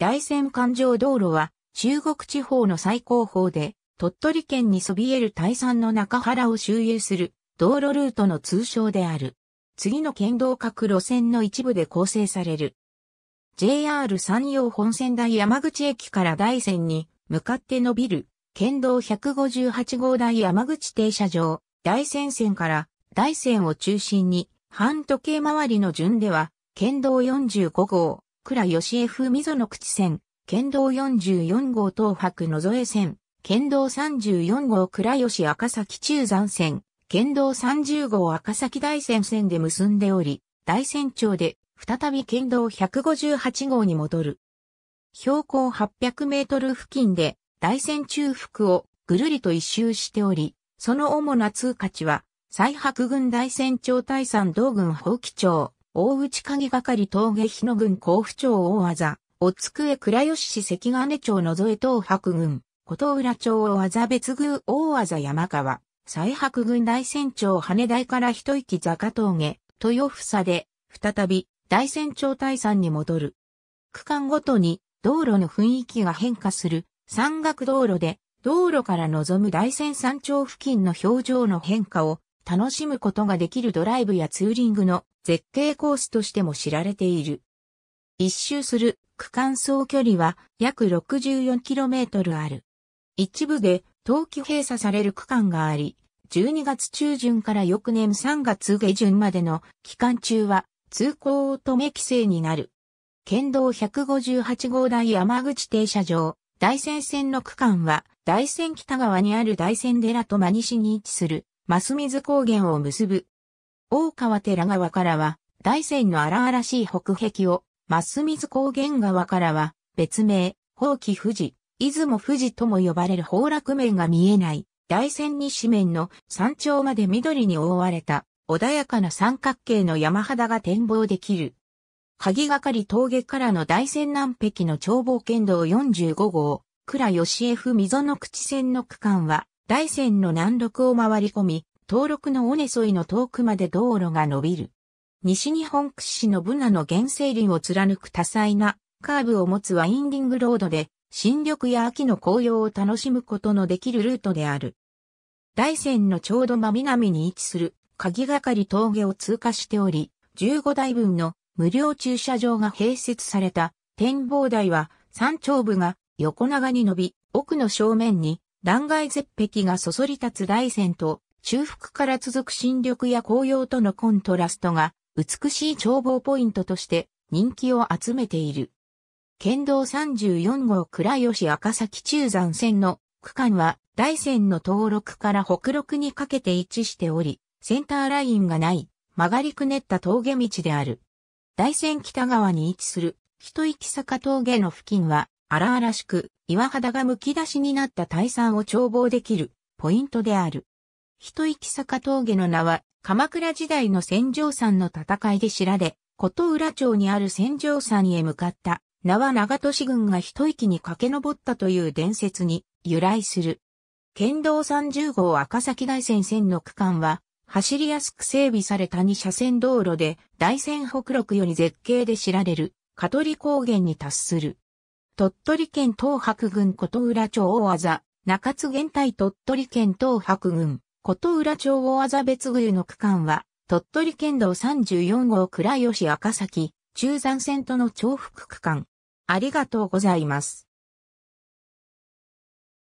大山環状道路は中国地方の最高峰で鳥取県にそびえる大山の中原を周遊する道路ルートの通称である。次の県道各路線の一部で構成される。JR 山陽本線台山口駅から大山に向かって伸びる県道158号台山口停車場大山線から大山を中心に半時計回りの順では県道45号、倉義江溝の口線、県道44号東白野添線、県道34号倉吉赤崎中山線、県道30号赤崎大線線で結んでおり、大山町で再び県道158号に戻る。標高800メートル付近で大山中腹をぐるりと一周しており、その主な通過地は、西白郡大山町大山道郡宝棄町、大内鍵係峠日野郡甲府町大技、お机倉吉市関金町野添東白郡、琴浦町大技別宮大技山川、西白郡大山町羽台から一息坂峠、豊房で、再び、大山町大山に戻る。区間ごとに、道路の雰囲気が変化する、山岳道路で、道路から望む大山山頂付近の表情の変化を楽しむことができるドライブやツーリングの絶景コースとしても知られている。一周する区間総距離は約 64km ある。一部で冬季閉鎖される区間があり、12月中旬から翌年3月下旬までの期間中は通行止め規制になる。県道158号台山口停車場、大仙線の区間は、大仙北側にある大仙寺と真西に位置する増水高原を結ぶ。大川寺川からは、大山の荒々しい北壁を、増水高原川からは、別名、宝器富士、出雲富士とも呼ばれる崩落面が見えない、大山西面の山頂まで緑に覆われた、穏やかな三角形の山肌が展望できる。鍵がかり峠からの大山南壁の眺望県道45号、倉吉江府溝の口線の区間は、大山の南麓を回り込み、登録の尾根沿いの遠くまで道路が伸びる。西日本屈指のブナの原生林を貫く多彩なカーブを持つワインディングロードで、新緑や秋の紅葉を楽しむことのできるルートである。大山のちょうど真南に位置する鍵がかり峠を通過しており、15台分の無料駐車場が併設された展望台は山頂部が横長に伸び、奥の正面に断崖絶壁がそそり立つ大山と、中腹から続く新緑や紅葉とのコントラストが、美しい眺望ポイントとして人気を集めている。県道34号倉吉赤崎中山線の区間は大山の登録から北陸にかけて位置しており、センターラインがない曲がりくねった峠道である。大山北側に位置する一息坂峠の付近は荒々しく岩肌がむき出しになった大山を眺望できるポイントである。一息坂峠の名は、鎌倉時代の戦場山の戦いで知られ、琴浦町にある戦場山へ向かった名は長都市軍が一息に駆け上ったという伝説に由来する。県道30号赤崎大線線の区間は、走りやすく整備された2車線道路で、大山北陸より絶景で知られる、香取高原に達する。鳥取県東白郡琴浦町大技、中津現体鳥取県東白郡、琴浦町大技別宮の区間は、鳥取県道34号倉吉赤崎、中山線との重複区間。ありがとうございます。